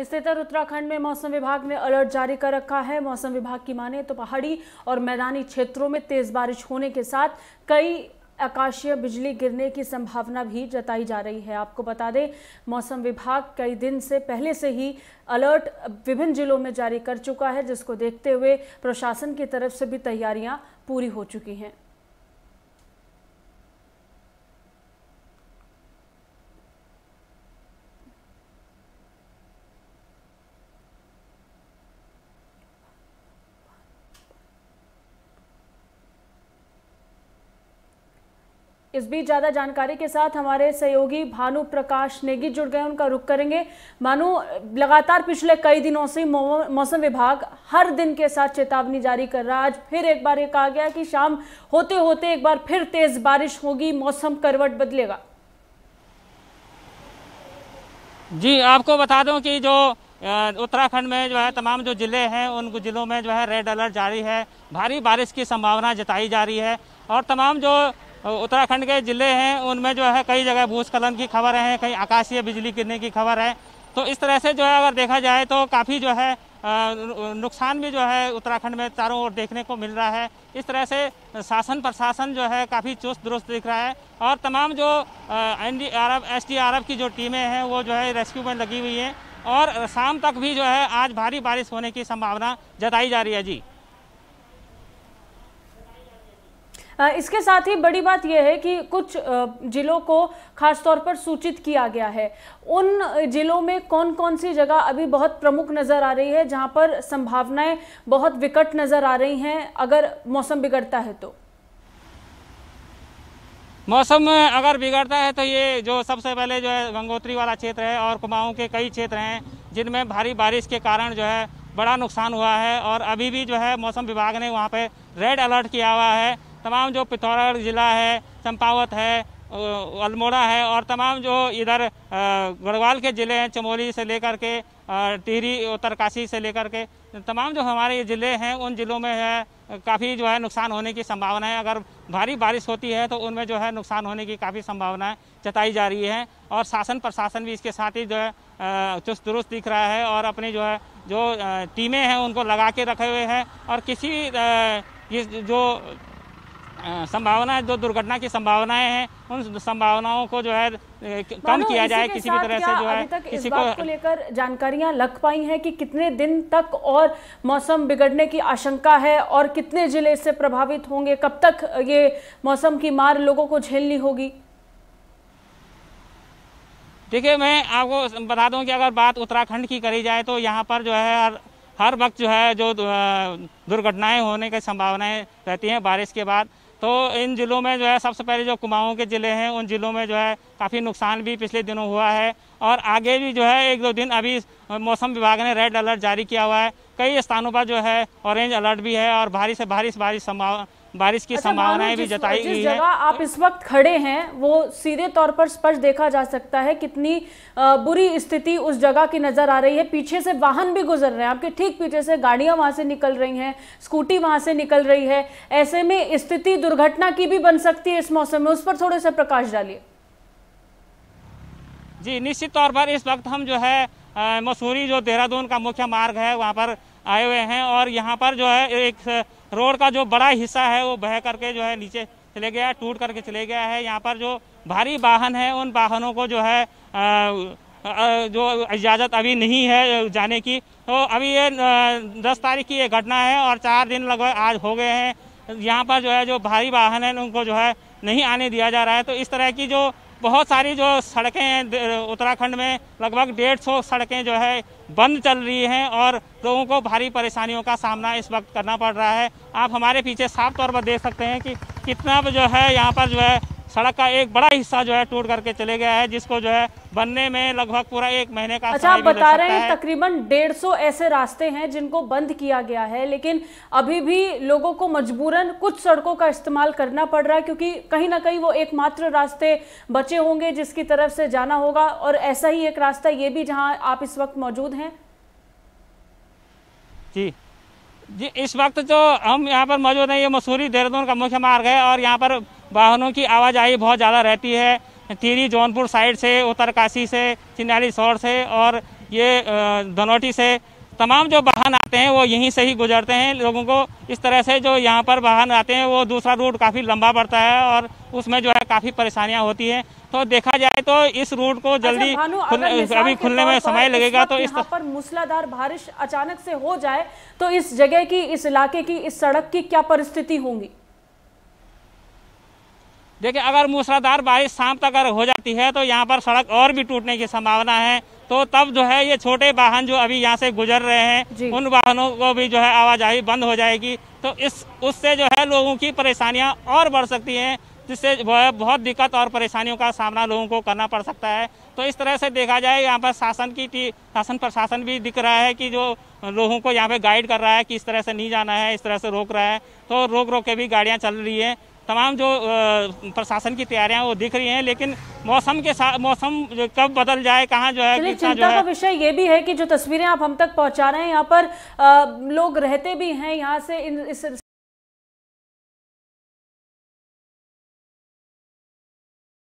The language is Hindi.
इससे तरह उत्तराखंड में मौसम विभाग ने अलर्ट जारी कर रखा है मौसम विभाग की माने तो पहाड़ी और मैदानी क्षेत्रों में तेज बारिश होने के साथ कई आकाशीय बिजली गिरने की संभावना भी जताई जा रही है आपको बता दें मौसम विभाग कई दिन से पहले से ही अलर्ट विभिन्न जिलों में जारी कर चुका है जिसको देखते हुए प्रशासन की तरफ से भी तैयारियां पूरी हो चुकी हैं इस बीच ज्यादा जानकारी के साथ हमारे सहयोगी भानु प्रकाश नेगी जुड़ गए उनका रुख करेंगे भानु लगातार पिछले कई दिनों से मौसम विभाग हर दिन के साथ चेतावनी जारी कर रहा आज फिर एक बार ये कहा गया कि शाम होते होते एक बार फिर तेज बारिश होगी मौसम करवट बदलेगा जी आपको बता दूं कि जो उत्तराखंड में जो है तमाम जो ज़िले हैं उन ज़िलों में जो है रेड अलर्ट जारी है भारी बारिश की संभावना जताई जा रही है और तमाम जो उत्तराखंड के ज़िले हैं उनमें जो है कई जगह भूस्खलन की खबर है कहीं आकाशीय बिजली गिरने की खबर है तो इस तरह से जो है अगर देखा जाए तो काफ़ी जो है नुकसान भी जो है उत्तराखंड में चारों ओर देखने को मिल रहा है इस तरह से शासन प्रशासन जो है काफ़ी चुस्त दुरुस्त दिख रहा है और तमाम जो N D R F S D R F की जो टीमें हैं वो जो है रेस्क्यू में लगी हुई हैं और शाम तक भी जो है आज भारी बारिश होने की संभावना जताई जा रही है जी इसके साथ ही बड़ी बात यह है कि कुछ जिलों को खासतौर पर सूचित किया गया है उन जिलों में कौन कौन सी जगह अभी बहुत प्रमुख नज़र आ रही है जहाँ पर संभावनाएं बहुत विकट नज़र आ रही हैं अगर मौसम बिगड़ता है तो मौसम अगर बिगड़ता है तो ये जो सबसे पहले जो है गंगोत्री वाला क्षेत्र है और कुमाऊँ के कई क्षेत्र हैं जिनमें भारी बारिश के कारण जो है बड़ा नुकसान हुआ है और अभी भी जो है मौसम विभाग ने वहाँ पे रेड अलर्ट किया हुआ है तमाम जो पिथौरागढ़ ज़िला है चंपावत है अल्मोड़ा है और तमाम जो इधर गढ़वाल के ज़िले हैं चमोली से लेकर के टिहरी उत्तरकाशी से लेकर के तमाम जो हमारे ये ज़िले हैं उन ज़िलों में है काफ़ी जो है नुकसान होने की संभावना है अगर भारी बारिश होती है तो उनमें जो है नुकसान होने की काफ़ी संभावनाएं जताई जा रही है और शासन प्रशासन भी इसके साथ ही जो है चुस्त दुरुस्त दिख रहा है और अपनी जो है जो टीमें हैं उनको लगा के रखे हुए हैं और किसी जो संभावना जो दुर्घटना की संभावनाएं हैं उन संभावनाओं को जो है कम किया जाए किसी भी तरह से जो है किसी को, को लेकर जानकारियां लग पाई हैं कि कितने दिन तक और मौसम बिगड़ने की आशंका है और कितने जिले इससे प्रभावित होंगे कब तक ये मौसम की मार लोगों को झेलनी होगी देखिए मैं आपको बता दूं कि अगर बात उत्तराखंड की करी जाए तो यहाँ पर जो है हर हर वक्त जो है जो दुर्घटनाएं होने की संभावनाएं रहती हैं बारिश के बाद तो इन ज़िलों में जो है सबसे पहले जो कुमाऊँ के ज़िले हैं उन ज़िलों में जो है काफ़ी नुकसान भी पिछले दिनों हुआ है और आगे भी जो है एक दो दिन अभी मौसम विभाग ने रेड अलर्ट जारी किया हुआ है कई स्थानों पर जो है ऑरेंज अलर्ट भी है और भारी से भारी से भारी संभावना बारिश की अच्छा, संभावनाएं भी जताई गई है आप इस वक्त खड़े हैं वो सीधे तौर पर स्पष्ट देखा जा सकता है कितनी बुरी स्थिति उस जगह की नजर आ रही है पीछे से वाहन भी गुजर रहे हैं आपके ठीक पीछे से गाड़ियां वहां से निकल रही हैं स्कूटी वहां से निकल रही है ऐसे में स्थिति दुर्घटना की भी बन सकती है इस मौसम में उस पर थोड़े से प्रकाश डालिए जी निश्चित तौर पर इस वक्त हम जो है मसूरी जो देहरादून का मुख्य मार्ग है वहाँ पर आए हुए हैं और यहाँ पर जो है एक रोड का जो बड़ा हिस्सा है वो बह करके जो है नीचे चले गया टूट करके चले गया है यहाँ पर जो भारी वाहन है उन वाहनों को जो है आ, जो इजाज़त अभी नहीं है जाने की तो अभी ये दस तारीख की ये घटना है और चार दिन लगभग आज हो गए हैं यहाँ पर जो है जो भारी वाहन है उनको जो है नहीं आने दिया जा रहा है तो इस तरह की जो बहुत सारी जो सड़कें हैं उत्तराखंड में लगभग डेढ़ सौ सड़कें जो है बंद चल रही हैं और लोगों को भारी परेशानियों का सामना इस वक्त करना पड़ रहा है आप हमारे पीछे साफ तौर पर देख सकते हैं कि कितना जो है यहाँ पर जो है सड़क का एक बड़ा हिस्सा जो है टूट करके चले गया है जिसको जो है बनने में लगभग पूरा एक महीने का अच्छा आप बता रहे हैं तकरीबन डेढ़ सौ ऐसे रास्ते हैं जिनको बंद किया गया है लेकिन अभी भी लोगों को मजबूरन कुछ सड़कों का इस्तेमाल करना पड़ रहा है क्योंकि कहीं ना कहीं वो एकमात्र रास्ते बचे होंगे जिसकी तरफ से जाना होगा और ऐसा ही एक रास्ता ये भी जहाँ आप इस वक्त मौजूद हैं जी जी इस वक्त जो हम यहाँ पर मौजूद हैं ये मसूरी देहरादून का मुख्य मार्ग है और यहाँ पर वाहनों की आवाजाही बहुत ज़्यादा रहती है तीरी जौनपुर साइड से उत्तरकाशी से चिन्याली सौर से और ये धनौटी से तमाम जो वाहन आते हैं वो यहीं से ही गुजरते हैं लोगों को इस तरह से जो यहाँ पर वाहन आते हैं वो दूसरा रूट काफ़ी लंबा पड़ता है और उसमें जो है काफ़ी परेशानियाँ होती हैं तो देखा जाए तो इस रूट को अच्छा जल्दी अच्छा अभी खुलने में समय लगेगा तो इस पर मूसलाधार बारिश अचानक से हो जाए तो इस जगह की इस इलाके की इस सड़क की क्या परिस्थिति होंगी देखिए अगर मूसलाधार बारिश शाम तक अगर हो जाती है तो यहाँ पर सड़क और भी टूटने की संभावना है तो तब जो है ये छोटे वाहन जो अभी यहाँ से गुजर रहे हैं उन वाहनों को भी जो है आवाजाही बंद हो जाएगी तो इस उससे जो है लोगों की परेशानियाँ और बढ़ सकती हैं जिससे बहुत दिक्कत और परेशानियों का सामना लोगों को करना पड़ सकता है तो इस तरह से देखा जाए यहाँ पर शासन की टी शासन प्रशासन भी दिख रहा है कि जो लोगों को यहाँ पे गाइड कर रहा है कि इस तरह से नहीं जाना है इस तरह से रोक रहा है तो रोक रोक के भी गाड़ियाँ चल रही हैं तमाम जो प्रशासन की तैयारियां वो दिख रही हैं लेकिन मौसम के साथ मौसम कब बदल जाए कहाँ जो है चिंता जो है। का विषय ये भी है कि जो तस्वीरें आप हम तक पहुंचा रहे हैं यहाँ पर आ, लोग रहते भी हैं यहाँ से इन इस